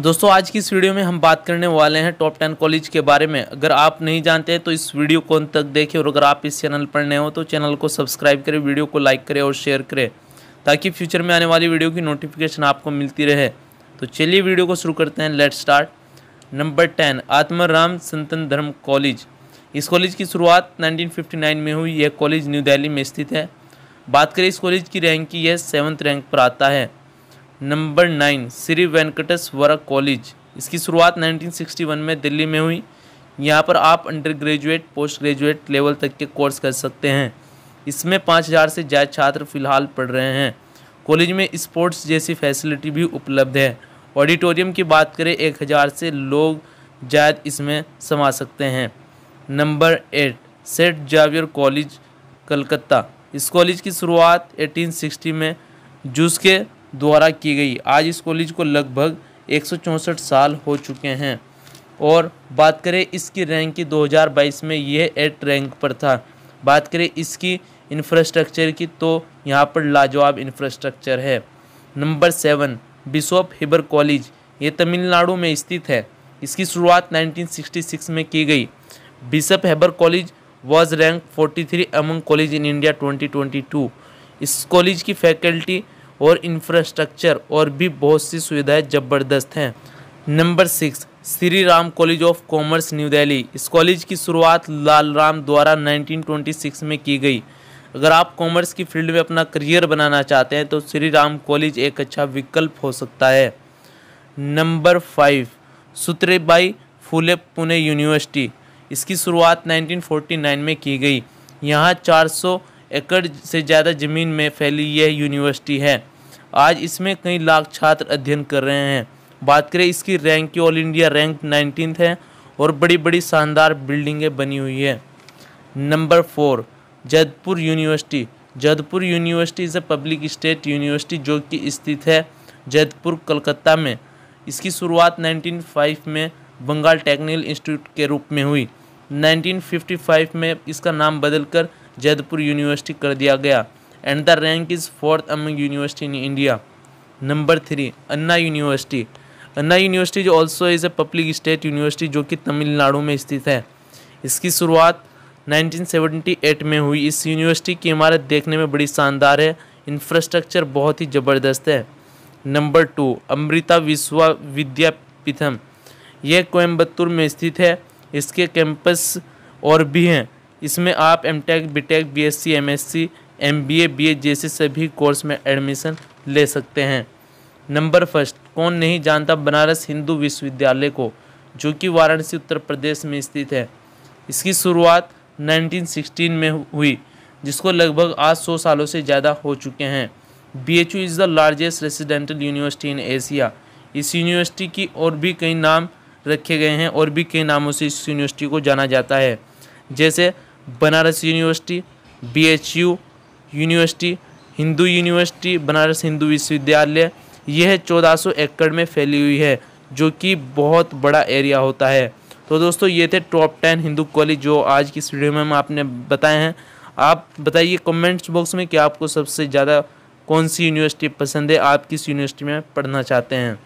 दोस्तों आज की इस वीडियो में हम बात करने वाले हैं टॉप टेन कॉलेज के बारे में अगर आप नहीं जानते तो इस वीडियो को अंत तक देखें और अगर आप इस चैनल पर नए हो तो चैनल को सब्सक्राइब करें वीडियो को लाइक करें और शेयर करें ताकि फ्यूचर में आने वाली वीडियो की नोटिफिकेशन आपको मिलती रहे तो चलिए वीडियो को शुरू करते हैं let start number ten Atmaram Sanatan Dharma college इस कॉलेज की शुरुआत नाइनटीन में हुई यह कॉलेज न्यू दिल्ली में स्थित है बात करें इस कॉलेज की रैंक की यह सेवन्थ रैंक पर आता है number nine Shri Venkateswara college इसकी शुरुआत 1961 में दिल्ली में हुई यहाँ पर आप under graduate post graduate level तक के कोर्स कर सकते हैं इसमें पाँच हज़ार से ज़्यादा छात्र फिलहाल पढ़ रहे हैं कॉलेज में स्पोर्ट्स जैसी फैसिलिटी भी उपलब्ध है ऑडिटोरियम की बात करें एक हज़ार से लोग जायद इसमें समा सकते हैं number eight saint Xavier college Calcutta इस कॉलेज की शुरुआत 1860 में जूस के द्वारा की गई आज इस कॉलेज को लगभग एक साल हो चुके हैं और बात करें इसकी रैंक की 2022 में यह एट रैंक पर था बात करें इसकी इंफ्रास्ट्रक्चर की तो यहाँ पर लाजवाब इंफ्रास्ट्रक्चर है number seven Bishop Heber college ये तमिलनाडु में स्थित है इसकी शुरुआत 1966 में की गई Bishop Heber college was rank 43 three among college in India 2022 इस कॉलेज की फैकल्टी और इंफ्रास्ट्रक्चर और भी बहुत सी सुविधाएं ज़बरदस्त हैं number six Shri Ram college of commerce new Delhi इस कॉलेज की शुरुआत लाल राम द्वारा 1926 में की गई अगर आप कॉमर्स की फील्ड में अपना करियर बनाना चाहते हैं तो श्री राम कॉलेज एक अच्छा विकल्प हो सकता है number five Savitribai Phule Pune university इसकी शुरुआत 1949 में की गई यहाँ 400 एकड़ से ज़्यादा ज़मीन में फैली यह यूनिवर्सिटी है आज इसमें कई लाख छात्र अध्ययन कर रहे हैं बात करें इसकी रैंक की ऑल इंडिया रैंक नाइनटीन है और बड़ी बड़ी शानदार बिल्डिंगें बनी हुई है number four Jaipur university Jaipur university is a public state university जो कि स्थित है जयपुर कलकत्ता में इसकी शुरुआत 1905 में बंगाल टेक्निकल इंस्टीट्यूट के रूप में हुई 1955 में इसका नाम बदलकर जयपुर यूनिवर्सिटी कर दिया गया and the rank is fourth among university in India number three Anna university Anna university जो also is a public state university जो कि तमिलनाडु में स्थित है इसकी शुरुआत 1978 में हुई इस यूनिवर्सिटी की इमारत देखने में बड़ी शानदार है इंफ्रास्ट्रक्चर बहुत ही ज़बरदस्त है नंबर टू अमृता विश्वा विद्यापीठम यह कोयम्बतूर में स्थित है इसके कैंपस और भी हैं इसमें आप M Tech B Tech B S C M S C M B A B A जैसे सभी कोर्स में एडमिशन ले सकते हैं नंबर फर्स्ट कौन नहीं जानता बनारस हिंदू विश्वविद्यालय को जो कि वाराणसी उत्तर प्रदेश में स्थित है इसकी शुरुआत 1916 में हुई जिसको लगभग आज सौ सालों से ज़्यादा हो चुके हैं B H U is the largest residential university in Asia इस यूनिवर्सिटी की और भी कई नाम रखे गए हैं और भी कई नामों से इस यूनिवर्सिटी को जाना जाता है जैसे Banaras university BHU university Hindu university Banaras Hindu विश्वविद्यालय यह 1400 एकड़ में फैली हुई है जो कि बहुत बड़ा एरिया होता है तो दोस्तों ये थे टॉप टेन हिंदू कॉलेज जो आज की इस वीडियो में हम आपने बताए हैं आप बताइए कमेंट्स बॉक्स में कि आपको सबसे ज़्यादा कौन सी यूनिवर्सिटी पसंद है आप किस यूनिवर्सिटी में पढ़ना चाहते हैं